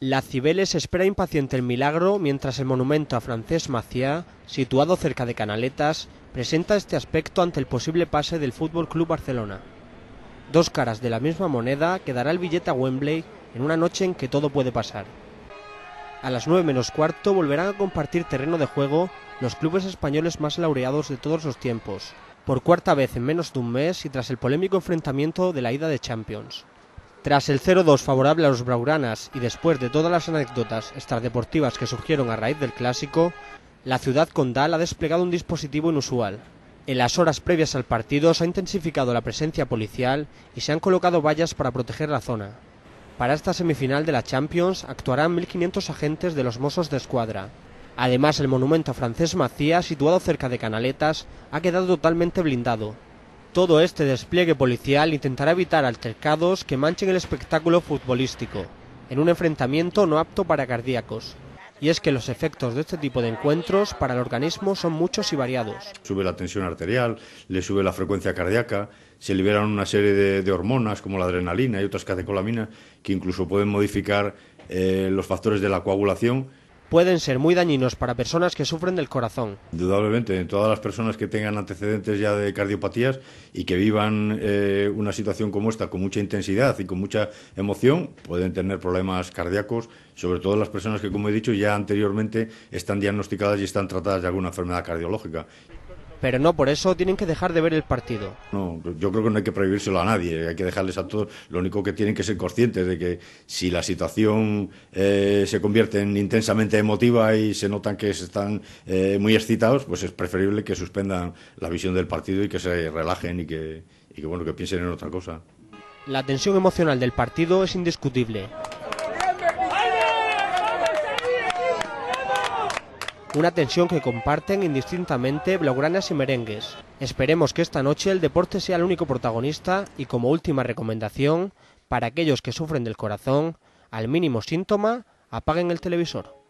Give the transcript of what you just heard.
La Cibeles espera impaciente el milagro mientras el monumento a Francés Maciá, situado cerca de Canaletas, presenta este aspecto ante el posible pase del Fútbol Club Barcelona. Dos caras de la misma moneda quedará el billete a Wembley en una noche en que todo puede pasar. A las 9 menos cuarto volverán a compartir terreno de juego los clubes españoles más laureados de todos los tiempos, por cuarta vez en menos de un mes y tras el polémico enfrentamiento de la ida de Champions. Tras el 0-2 favorable a los Brauranas y después de todas las anécdotas extradeportivas que surgieron a raíz del clásico, la ciudad condal ha desplegado un dispositivo inusual. En las horas previas al partido se ha intensificado la presencia policial y se han colocado vallas para proteger la zona. Para esta semifinal de la Champions actuarán 1.500 agentes de los Mossos de Escuadra. Además, el monumento a Francés Macías, situado cerca de Canaletas, ha quedado totalmente blindado, todo este despliegue policial intentará evitar altercados que manchen el espectáculo futbolístico, en un enfrentamiento no apto para cardíacos. Y es que los efectos de este tipo de encuentros para el organismo son muchos y variados. Sube la tensión arterial, le sube la frecuencia cardíaca, se liberan una serie de, hormonas como la adrenalina y otras catecolaminas que incluso pueden modificar eh, los factores de la coagulación pueden ser muy dañinos para personas que sufren del corazón. Indudablemente, en todas las personas que tengan antecedentes ya de cardiopatías y que vivan eh, una situación como esta con mucha intensidad y con mucha emoción, pueden tener problemas cardíacos, sobre todo las personas que, como he dicho, ya anteriormente están diagnosticadas y están tratadas de alguna enfermedad cardiológica pero no por eso tienen que dejar de ver el partido. No, yo creo que no hay que prohibírselo a nadie, hay que dejarles a todos, lo único que tienen que ser conscientes de que si la situación eh, se convierte en intensamente emotiva y se notan que están eh, muy excitados, pues es preferible que suspendan la visión del partido y que se relajen y que, y que bueno, que piensen en otra cosa. La tensión emocional del partido es indiscutible. una tensión que comparten indistintamente blaugranas y merengues. Esperemos que esta noche el deporte sea el único protagonista y como última recomendación, para aquellos que sufren del corazón, al mínimo síntoma, apaguen el televisor.